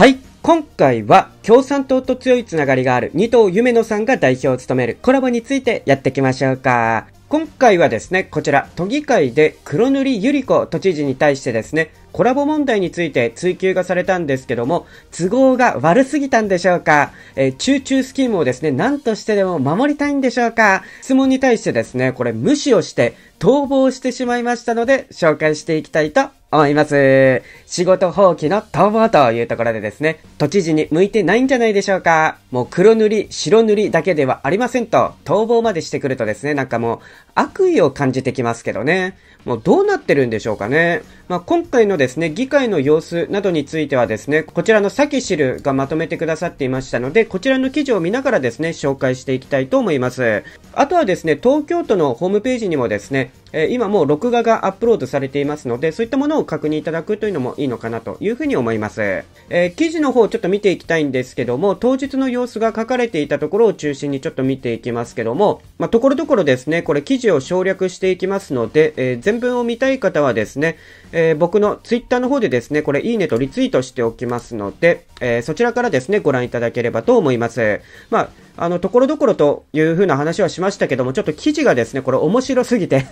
はい。今回は共産党と強いつながりがある二藤夢野さんが代表を務めるコラボについてやっていきましょうか。今回はですね、こちら、都議会で黒塗りゆり子都知事に対してですね、コラボ問題について追及がされたんですけども、都合が悪すぎたんでしょうか、えー、中中スキームをですね、何としてでも守りたいんでしょうか質問に対してですね、これ無視をして逃亡してしまいましたので、紹介していきたいと思います。仕事放棄の逃亡というところでですね、都知事に向いてないんじゃないでしょうか。もう黒塗り、白塗りだけではありませんと、逃亡までしてくるとですね、なんかもう悪意を感じてきますけどね。もうどうなってるんでしょうかね。まあ、今回のですね、議会の様子などについてはですね、こちらのサキシルがまとめてくださっていましたので、こちらの記事を見ながらですね、紹介していきたいと思います。あとはですね、東京都のホームページにもですね、え今もう録画がアップロードされていますので、そういったものを確認いただくというのもいいのかなというふうに思います。えー、記事の方ちょっと見ていきたいんですけども、当日の様子が書かれていたところを中心にちょっと見ていきますけども、まあ、ところどころですね、これ記事を省略していきますので、えー、全文を見たい方はですね、えー、僕のツイッターの方でですね、これいいねとリツイートしておきますので、えそちらからですね、ご覧いただければと思います。まああの、ところどころというふうな話はしましたけども、ちょっと記事がですね、これ面白すぎて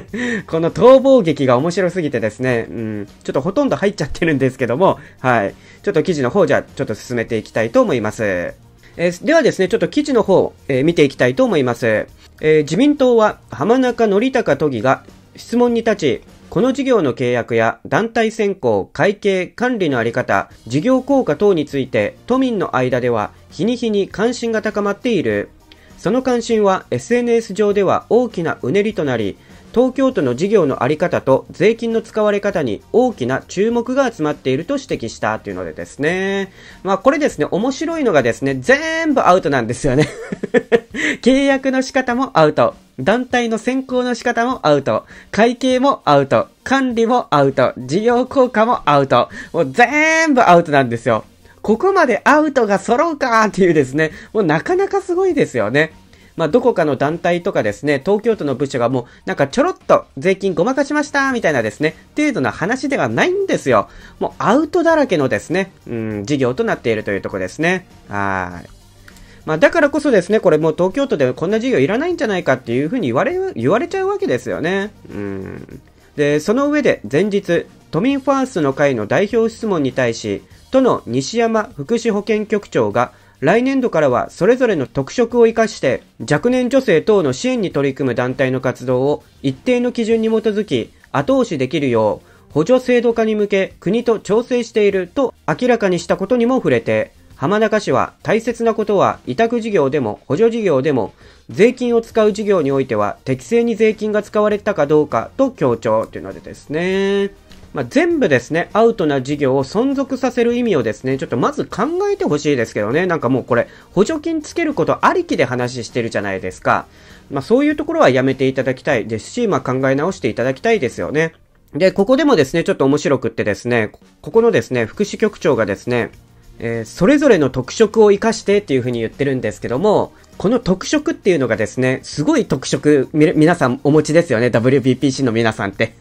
この逃亡劇が面白すぎてですね、うん、ちょっとほとんど入っちゃってるんですけども、はい。ちょっと記事の方、じゃあ、ちょっと進めていきたいと思います。えー、ではですね、ちょっと記事の方、えー、見ていきたいと思います。えー、自民党は浜中則隆都議が質問に立ち、この事業の契約や団体選考、会計、管理のあり方、事業効果等について都民の間では日に日に関心が高まっている。その関心は SNS 上では大きなうねりとなり、東京都の事業の在り方と税金の使われ方に大きな注目が集まっていると指摘したというのでですね。まあこれですね、面白いのがですね、全部アウトなんですよね 契約の仕方もアウト。団体の選考の仕方もアウト。会計もアウト。管理もアウト。事業効果もアウト。もう全部アウトなんですよ。ここまでアウトが揃うかっていうですね、もうなかなかすごいですよね。まあ、どこかの団体とかですね、東京都の部署がもう、なんかちょろっと税金ごまかしましたみたいなですね、程度の話ではないんですよ。もうアウトだらけのですね、うん、事業となっているというとこですね。はい。まあ、だからこそですね、これもう東京都でこんな事業いらないんじゃないかっていうふうに言われ、言われちゃうわけですよね。うん。で、その上で前日、都民ファーストの会の代表質問に対し、都の西山福祉保健局長が、来年度からはそれぞれの特色を生かして若年女性等の支援に取り組む団体の活動を一定の基準に基づき後押しできるよう補助制度化に向け国と調整していると明らかにしたことにも触れて浜中市は大切なことは委託事業でも補助事業でも税金を使う事業においては適正に税金が使われたかどうかと強調というのでですね、まあ、全部ですね、アウトな事業を存続させる意味をですね、ちょっとまず考えてほしいですけどね、なんかもうこれ補助金つけることありきで話してるじゃないですか。まあ、そういうところはやめていただきたいですし、まあ、考え直していただきたいですよね。で、ここでもですね、ちょっと面白くってですね、ここのですね、福祉局長がですね、えー、それぞれの特色を生かしてっていう風に言ってるんですけども、この特色っていうのがですね、すごい特色、皆さんお持ちですよね、WBPC の皆さんって。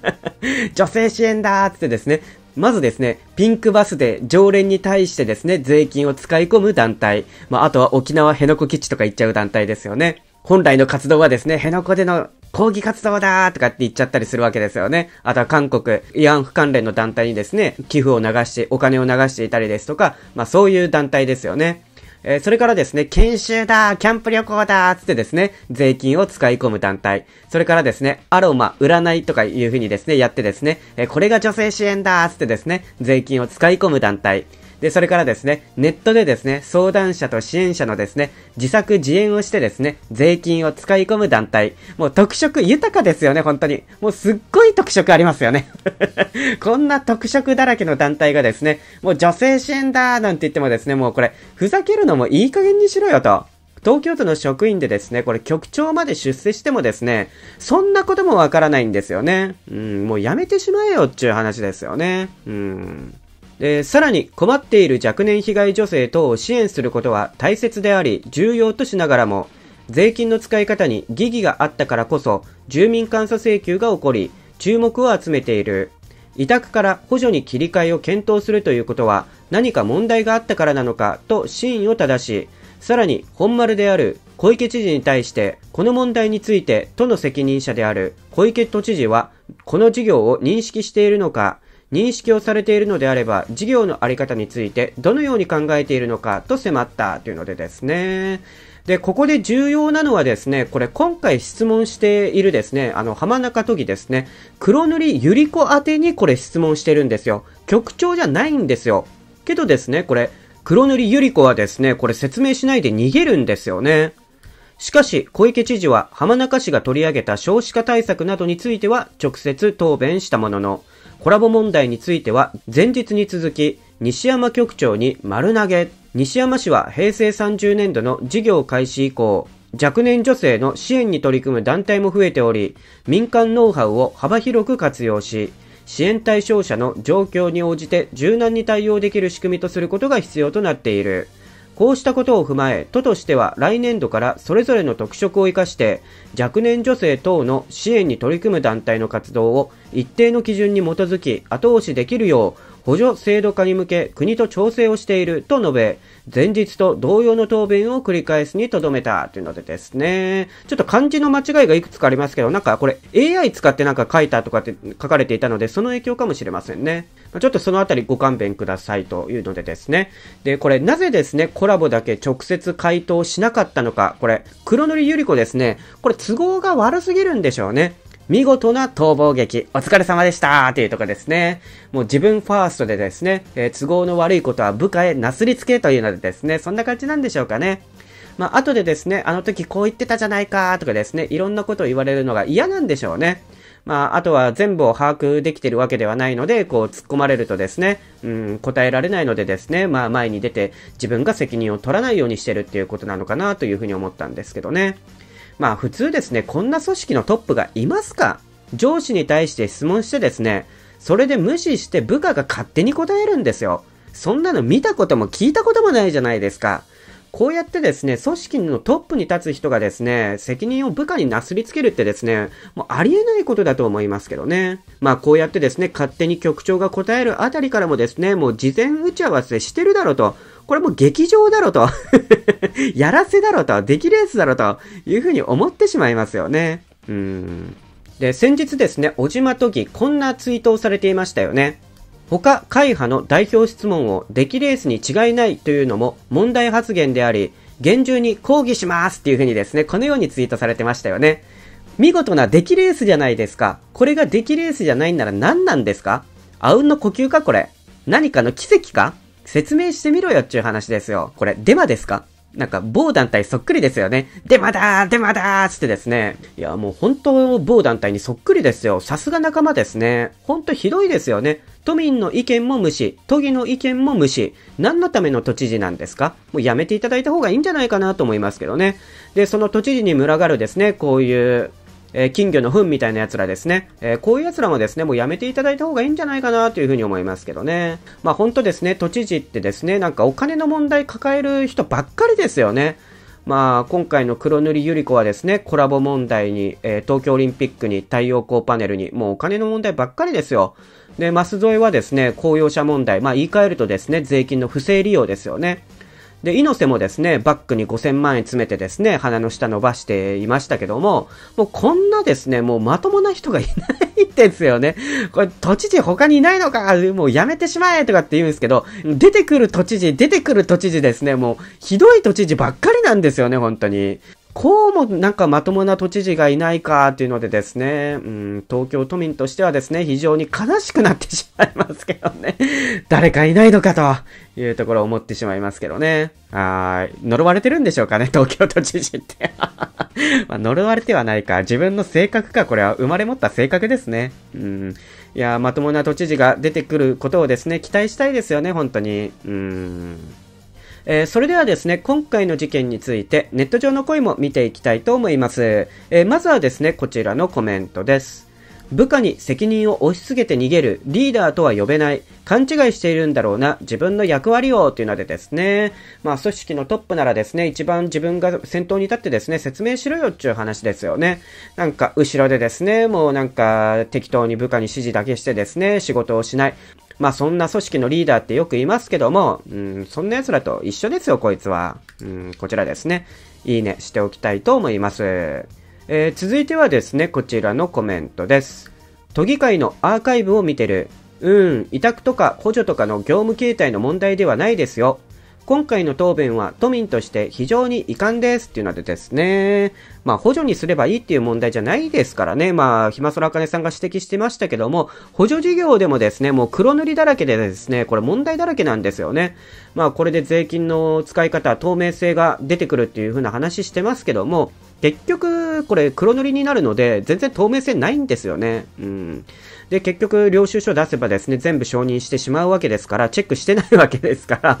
女性支援だーってですね、まずですね、ピンクバスで常連に対してですね、税金を使い込む団体。まあ、あとは沖縄辺野古基地とか行っちゃう団体ですよね。本来の活動はですね、辺野古での抗議活動だとかって言っちゃったりするわけですよね。あとは韓国、慰安婦関連の団体にですね、寄付を流して、お金を流していたりですとか、まあそういう団体ですよね。えー、それからですね、研修だキャンプ旅行だつってですね、税金を使い込む団体。それからですね、アロマ、占いとかいう風にですね、やってですね、えー、これが女性支援だつってですね、税金を使い込む団体。で、それからですね、ネットでですね、相談者と支援者のですね、自作自演をしてですね、税金を使い込む団体。もう特色豊かですよね、本当に。もうすっごい特色ありますよね。こんな特色だらけの団体がですね、もう女性支援だーなんて言ってもですね、もうこれ、ふざけるのもいい加減にしろよと。東京都の職員でですね、これ局長まで出世してもですね、そんなこともわからないんですよね。うん、もうやめてしまえよっていう話ですよね。うん。えー、さらに困っている若年被害女性等を支援することは大切であり重要としながらも税金の使い方に疑義があったからこそ住民監査請求が起こり注目を集めている委託から補助に切り替えを検討するということは何か問題があったからなのかと真意を正しさらに本丸である小池知事に対してこの問題について都の責任者である小池都知事はこの事業を認識しているのか認識をされているのであれば、事業の在り方についてどのように考えているのかと迫ったというのでですね。で、ここで重要なのはですね、これ今回質問しているですね、あの、浜中都議ですね、黒塗りゆり子宛てにこれ質問してるんですよ。局長じゃないんですよ。けどですね、これ、黒塗りゆり子はですね、これ説明しないで逃げるんですよね。しかし、小池知事は浜中市が取り上げた少子化対策などについては直接答弁したものの、コラボ問題については、前日に続き、西山局長に丸投げ。西山氏は平成30年度の事業開始以降、若年女性の支援に取り組む団体も増えており、民間ノウハウを幅広く活用し、支援対象者の状況に応じて柔軟に対応できる仕組みとすることが必要となっている。こうしたことを踏まえ、都としては来年度からそれぞれの特色を生かして、若年女性等の支援に取り組む団体の活動を一定の基準に基づき後押しできるよう、補助制度化に向け国と調整をしていると述べ、前日と同様の答弁を繰り返すにとどめたというのでですね、ちょっと漢字の間違いがいくつかありますけど、なんかこれ AI 使ってなんか書いたとかって書かれていたので、その影響かもしれませんね。ちょっとそのあたりご勘弁くださいというのでですね。で、これなぜですね、コラボだけ直接回答しなかったのか、これ、黒塗りゆり子ですね、これ都合が悪すぎるんでしょうね。見事な逃亡劇、お疲れ様でしたというとこですね。もう自分ファーストでですね、えー、都合の悪いことは部下へなすりつけというのでですね、そんな感じなんでしょうかね。まあ、後でですね、あの時こう言ってたじゃないかとかですね、いろんなことを言われるのが嫌なんでしょうね。まあ、あとは全部を把握できてるわけではないので、こう突っ込まれるとですね、うん、答えられないのでですね、まあ前に出て自分が責任を取らないようにしてるっていうことなのかなというふうに思ったんですけどね。まあ普通ですね、こんな組織のトップがいますか上司に対して質問してですね、それで無視して部下が勝手に答えるんですよ。そんなの見たことも聞いたこともないじゃないですか。こうやってですね、組織のトップに立つ人がですね、責任を部下になすりつけるってですね、もうありえないことだと思いますけどね。まあこうやってですね、勝手に局長が答えるあたりからもですね、もう事前打ち合わせしてるだろうと、これも劇場だろと やらせだろと、出来レースだろというふうに思ってしまいますよね。うん。で、先日ですね、小島都議、こんなツイートをされていましたよね。他、会派の代表質問を出来レースに違いないというのも問題発言であり、厳重に抗議しますっていうふうにですね、このようにツイートされてましたよね。見事な出来レースじゃないですか。これが出来レースじゃないんなら何なんですかあうんの呼吸かこれ。何かの奇跡か説明してみろよっちゅう話ですよ。これ、デマですかなんか、某団体そっくりですよね。デマだーデマだーつってですね。いや、もう本当、某団体にそっくりですよ。さすが仲間ですね。ほんとひどいですよね。都民の意見も無視、都議の意見も無視。何のための都知事なんですかもうやめていただいた方がいいんじゃないかなと思いますけどね。で、その都知事に群がるですね、こういうえー、金魚の糞みたいな奴らですね。えー、こういう奴らもですね、もうやめていただいた方がいいんじゃないかなというふうに思いますけどね。まあ本当ですね、都知事ってですね、なんかお金の問題抱える人ばっかりですよね。まあ、今回の黒塗りゆり子はですね、コラボ問題に、えー、東京オリンピックに太陽光パネルに、もうお金の問題ばっかりですよ。で、マス添えはですね、公用車問題、まあ言い換えるとですね、税金の不正利用ですよね。で、猪瀬もですね、バッグに5000万円詰めてですね、鼻の下伸ばしていましたけども、もうこんなですね、もうまともな人がいないんですよね。これ、都知事他にいないのか、もうやめてしまえとかって言うんですけど、出てくる都知事、出てくる都知事ですね、もう、ひどい都知事ばっかりなんですよね、本当に。こうもなんかまともな都知事がいないかっていうのでですね、うん、東京都民としてはですね、非常に悲しくなってしまいますけどね。誰かいないのかというところを思ってしまいますけどね。はい。呪われてるんでしょうかね、東京都知事って。まあ、呪われてはないか。自分の性格か、これは生まれ持った性格ですね。うん。いや、まともな都知事が出てくることをですね、期待したいですよね、本当に。うん。えー、それではですね、今回の事件についてネット上の声も見ていきたいと思います。えー、まずはですね、こちらのコメントです。部下に責任を押し付けて逃げる、リーダーとは呼べない、勘違いしているんだろうな、自分の役割を、というのでですね、まあ組織のトップならですね、一番自分が先頭に立ってですね、説明しろよっていう話ですよね。なんか、後ろでですね、もうなんか適当に部下に指示だけしてですね、仕事をしない。まあそんな組織のリーダーってよく言いますけども、うん、そんな奴らと一緒ですよ、こいつは。うん、こちらですね。いいねしておきたいと思います。えー、続いてはですね、こちらのコメントです。都議会のアーカイブを見てる。うん、委託とか補助とかの業務形態の問題ではないですよ。今回の答弁は都民として非常に遺憾ですっていうのでですね、まあ補助にすればいいっていう問題じゃないですからね、まあ、ひまそらあかねさんが指摘してましたけども、補助事業でもですね、もう黒塗りだらけでですね、これ問題だらけなんですよね。まあ、これで税金の使い方、透明性が出てくるっていう風な話してますけども、結局、これ黒塗りになるので、全然透明性ないんですよね。うん。で、結局、領収書出せばですね、全部承認してしまうわけですから、チェックしてないわけですから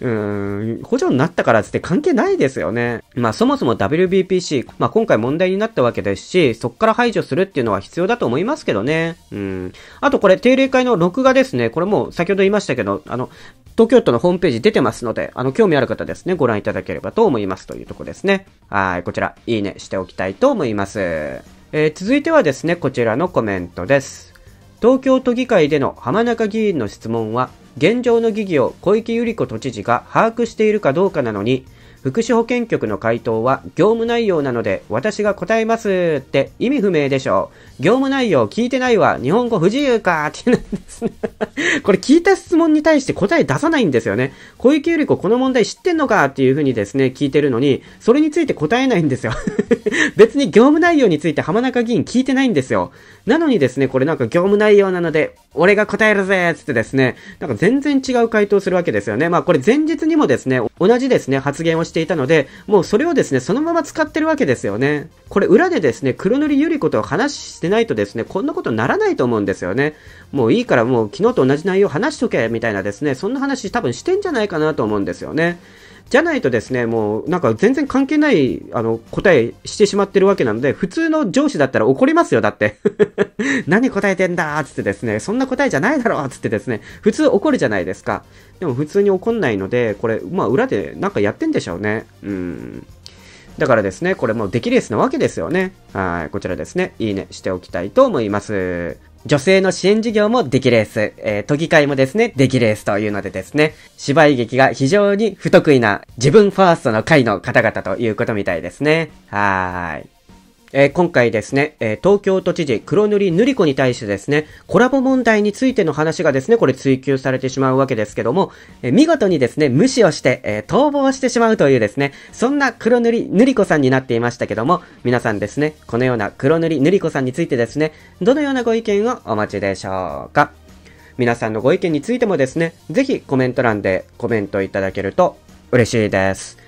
うん、補助になったからって関係ないですよね。まあ、そもそも WBPC、まあ、今回問題になったわけですし、そこから排除するっていうのは必要だと思いますけどね。うん。あとこれ、定例会の録画ですね。これも先ほど言いましたけど、あの、東京都のホームページ出てますので、あの、興味ある方ですね、ご覧いただければと思いますというとこですね。はい、こちら、いいねしておきたいと思います。えー、続いてはですね、こちらのコメントです。東京都議会での浜中議員の質問は、現状の疑義を小池百合子都知事が把握しているかどうかなのに、福祉保健局の回答は、業務内容なので私が答えますって意味不明でしょう。業務内容聞いてないわ。日本語不自由かってなんですねこれ聞いた質問に対して答え出さないんですよね。小池百合子この問題知ってんのかっていうふうにですね、聞いてるのに、それについて答えないんですよ 別に業務内容について浜中議員聞いてないんですよ。なのにですね、これなんか業務内容なので、俺が答えるぜつってですね、なんか全然違う回答するわけですよね。まあこれ前日にもですね、同じですね、発言をしていたので、もうそれをですね、そのまま使ってるわけですよね。これ裏でですね、黒塗りゆり子と話してないとですね、こんなことならないと思うんですよね。もういいからもう昨日と同じ内容話しとけ、みたいなですね、そんな話多分してんじゃないかなと思うんですよね。じゃないとですね、もうなんか全然関係ないあの答えしてしまってるわけなので、普通の上司だったら怒りますよ、だって。何答えてんだーつってですね、そんな答えじゃないだろうつってですね、普通怒るじゃないですか。でも普通に怒んないので、これ、まあ裏でなんかやってんでしょうね。うん。だからですね、これもう出来レースなわけですよね。はい、こちらですね、いいねしておきたいと思います。女性の支援事業も出来レース、えー、都議会もですね、出来レースというのでですね、芝居劇が非常に不得意な自分ファーストの会の方々ということみたいですね。はーい。えー、今回ですね、えー、東京都知事黒塗り塗り子に対してですね、コラボ問題についての話がですね、これ追及されてしまうわけですけども、えー、見事にですね、無視をして、え逃亡してしまうというですね、そんな黒塗り塗り子さんになっていましたけども、皆さんですね、このような黒塗り塗り子さんについてですね、どのようなご意見をお持ちでしょうか。皆さんのご意見についてもですね、ぜひコメント欄でコメントいただけると嬉しいです。